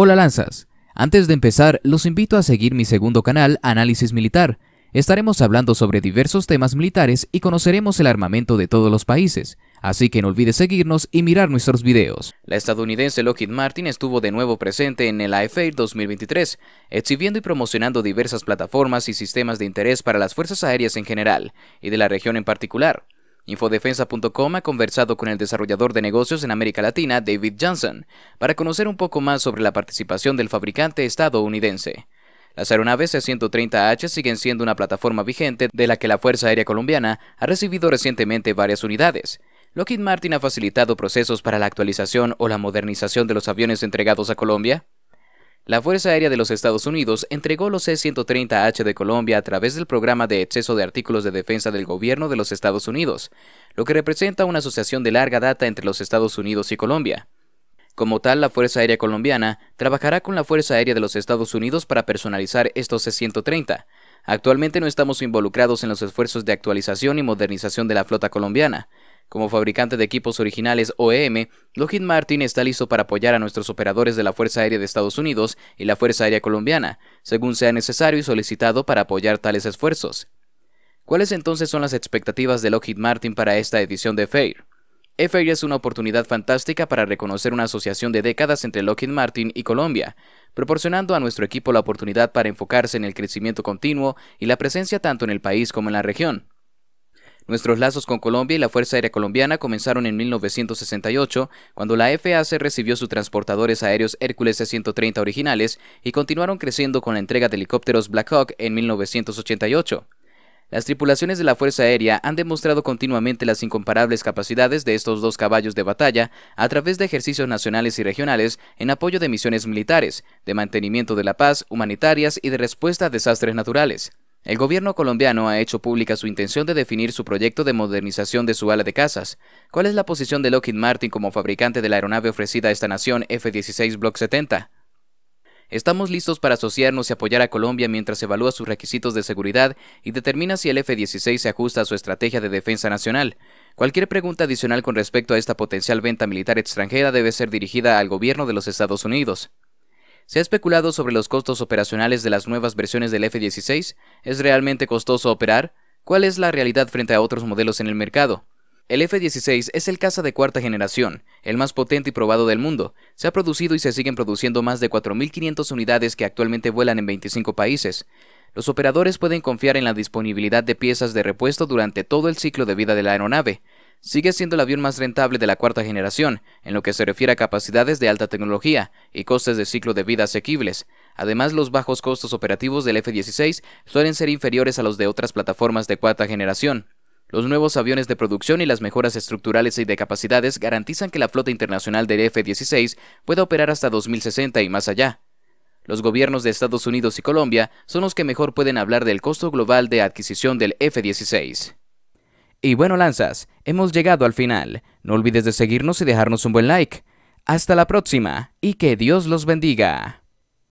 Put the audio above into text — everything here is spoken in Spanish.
Hola Lanzas, antes de empezar los invito a seguir mi segundo canal Análisis Militar. Estaremos hablando sobre diversos temas militares y conoceremos el armamento de todos los países, así que no olvides seguirnos y mirar nuestros videos. La estadounidense Lockheed Martin estuvo de nuevo presente en el IFA 2023, exhibiendo y promocionando diversas plataformas y sistemas de interés para las fuerzas aéreas en general, y de la región en particular. Infodefensa.com ha conversado con el desarrollador de negocios en América Latina, David Johnson, para conocer un poco más sobre la participación del fabricante estadounidense. Las aeronaves C-130H siguen siendo una plataforma vigente de la que la Fuerza Aérea Colombiana ha recibido recientemente varias unidades. Lockheed Martin ha facilitado procesos para la actualización o la modernización de los aviones entregados a Colombia, la Fuerza Aérea de los Estados Unidos entregó los C-130H de Colombia a través del programa de exceso de artículos de defensa del gobierno de los Estados Unidos, lo que representa una asociación de larga data entre los Estados Unidos y Colombia. Como tal, la Fuerza Aérea Colombiana trabajará con la Fuerza Aérea de los Estados Unidos para personalizar estos C-130. Actualmente no estamos involucrados en los esfuerzos de actualización y modernización de la flota colombiana, como fabricante de equipos originales OEM, Lockheed Martin está listo para apoyar a nuestros operadores de la Fuerza Aérea de Estados Unidos y la Fuerza Aérea Colombiana, según sea necesario y solicitado para apoyar tales esfuerzos. ¿Cuáles entonces son las expectativas de Lockheed Martin para esta edición de FAIR? FAIR es una oportunidad fantástica para reconocer una asociación de décadas entre Lockheed Martin y Colombia, proporcionando a nuestro equipo la oportunidad para enfocarse en el crecimiento continuo y la presencia tanto en el país como en la región. Nuestros lazos con Colombia y la Fuerza Aérea Colombiana comenzaron en 1968, cuando la FAC recibió sus transportadores aéreos Hércules C-130 originales y continuaron creciendo con la entrega de helicópteros Black Hawk en 1988. Las tripulaciones de la Fuerza Aérea han demostrado continuamente las incomparables capacidades de estos dos caballos de batalla a través de ejercicios nacionales y regionales en apoyo de misiones militares, de mantenimiento de la paz, humanitarias y de respuesta a desastres naturales. El gobierno colombiano ha hecho pública su intención de definir su proyecto de modernización de su ala de casas. ¿Cuál es la posición de Lockheed Martin como fabricante de la aeronave ofrecida a esta nación F-16 Block 70? Estamos listos para asociarnos y apoyar a Colombia mientras evalúa sus requisitos de seguridad y determina si el F-16 se ajusta a su estrategia de defensa nacional. Cualquier pregunta adicional con respecto a esta potencial venta militar extranjera debe ser dirigida al gobierno de los Estados Unidos. Se ha especulado sobre los costos operacionales de las nuevas versiones del F-16. ¿Es realmente costoso operar? ¿Cuál es la realidad frente a otros modelos en el mercado? El F-16 es el caza de cuarta generación, el más potente y probado del mundo. Se ha producido y se siguen produciendo más de 4.500 unidades que actualmente vuelan en 25 países. Los operadores pueden confiar en la disponibilidad de piezas de repuesto durante todo el ciclo de vida de la aeronave sigue siendo el avión más rentable de la cuarta generación, en lo que se refiere a capacidades de alta tecnología y costes de ciclo de vida asequibles. Además, los bajos costos operativos del F-16 suelen ser inferiores a los de otras plataformas de cuarta generación. Los nuevos aviones de producción y las mejoras estructurales y de capacidades garantizan que la flota internacional del F-16 pueda operar hasta 2060 y más allá. Los gobiernos de Estados Unidos y Colombia son los que mejor pueden hablar del costo global de adquisición del F-16. Y bueno, lanzas, hemos llegado al final. No olvides de seguirnos y dejarnos un buen like. Hasta la próxima y que Dios los bendiga.